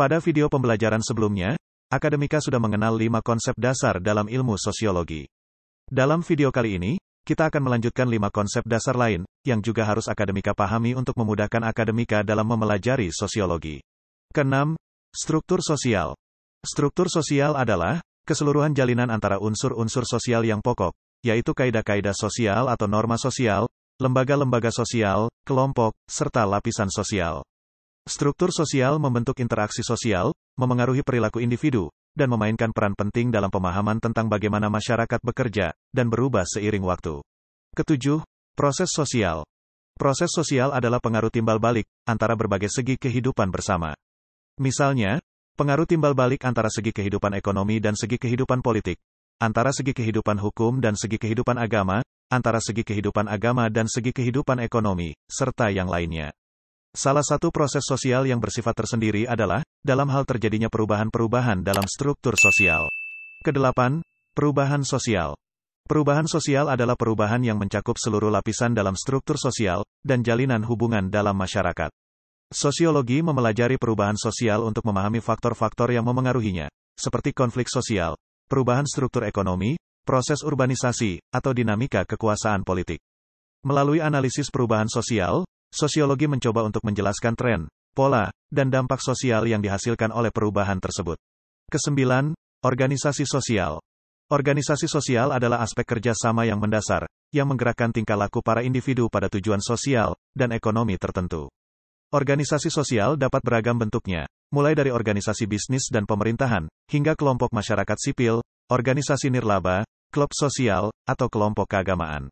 Pada video pembelajaran sebelumnya, Akademika sudah mengenal lima konsep dasar dalam ilmu sosiologi. Dalam video kali ini, kita akan melanjutkan lima konsep dasar lain, yang juga harus Akademika pahami untuk memudahkan Akademika dalam memelajari sosiologi. Kenam, struktur sosial. Struktur sosial adalah keseluruhan jalinan antara unsur-unsur sosial yang pokok, yaitu kaidah-kaidah sosial atau norma sosial, lembaga-lembaga sosial, kelompok, serta lapisan sosial. Struktur sosial membentuk interaksi sosial, memengaruhi perilaku individu, dan memainkan peran penting dalam pemahaman tentang bagaimana masyarakat bekerja dan berubah seiring waktu. Ketujuh, proses sosial. Proses sosial adalah pengaruh timbal balik antara berbagai segi kehidupan bersama. Misalnya, pengaruh timbal balik antara segi kehidupan ekonomi dan segi kehidupan politik, antara segi kehidupan hukum dan segi kehidupan agama, antara segi kehidupan agama dan segi kehidupan ekonomi, serta yang lainnya. Salah satu proses sosial yang bersifat tersendiri adalah, dalam hal terjadinya perubahan-perubahan dalam struktur sosial. Kedelapan, perubahan sosial. Perubahan sosial adalah perubahan yang mencakup seluruh lapisan dalam struktur sosial, dan jalinan hubungan dalam masyarakat. Sosiologi memelajari perubahan sosial untuk memahami faktor-faktor yang memengaruhinya, seperti konflik sosial, perubahan struktur ekonomi, proses urbanisasi, atau dinamika kekuasaan politik. Melalui analisis perubahan sosial, sosiologi mencoba untuk menjelaskan tren, pola, dan dampak sosial yang dihasilkan oleh perubahan tersebut. Kesembilan, organisasi sosial. Organisasi sosial adalah aspek kerjasama yang mendasar, yang menggerakkan tingkah laku para individu pada tujuan sosial dan ekonomi tertentu. Organisasi sosial dapat beragam bentuknya, mulai dari organisasi bisnis dan pemerintahan, hingga kelompok masyarakat sipil, organisasi nirlaba, klub sosial, atau kelompok keagamaan.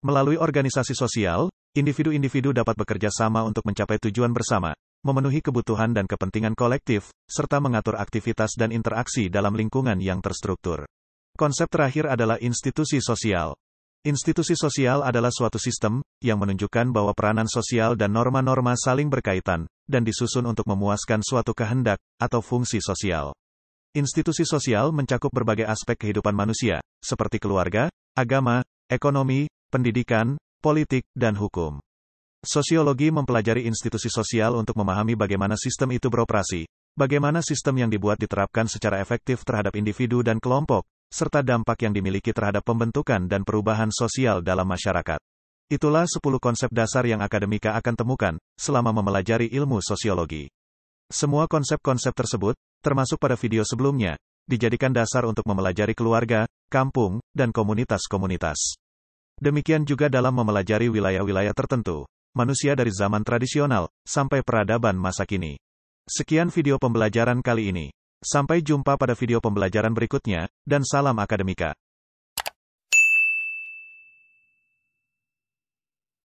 Melalui organisasi sosial, Individu-individu dapat bekerja sama untuk mencapai tujuan bersama, memenuhi kebutuhan dan kepentingan kolektif, serta mengatur aktivitas dan interaksi dalam lingkungan yang terstruktur. Konsep terakhir adalah institusi sosial. Institusi sosial adalah suatu sistem yang menunjukkan bahwa peranan sosial dan norma-norma saling berkaitan dan disusun untuk memuaskan suatu kehendak atau fungsi sosial. Institusi sosial mencakup berbagai aspek kehidupan manusia, seperti keluarga, agama, ekonomi, pendidikan, politik, dan hukum. Sosiologi mempelajari institusi sosial untuk memahami bagaimana sistem itu beroperasi, bagaimana sistem yang dibuat diterapkan secara efektif terhadap individu dan kelompok, serta dampak yang dimiliki terhadap pembentukan dan perubahan sosial dalam masyarakat. Itulah 10 konsep dasar yang akademika akan temukan selama memelajari ilmu sosiologi. Semua konsep-konsep tersebut, termasuk pada video sebelumnya, dijadikan dasar untuk memelajari keluarga, kampung, dan komunitas-komunitas. Demikian juga dalam memelajari wilayah-wilayah tertentu, manusia dari zaman tradisional, sampai peradaban masa kini. Sekian video pembelajaran kali ini. Sampai jumpa pada video pembelajaran berikutnya, dan salam akademika.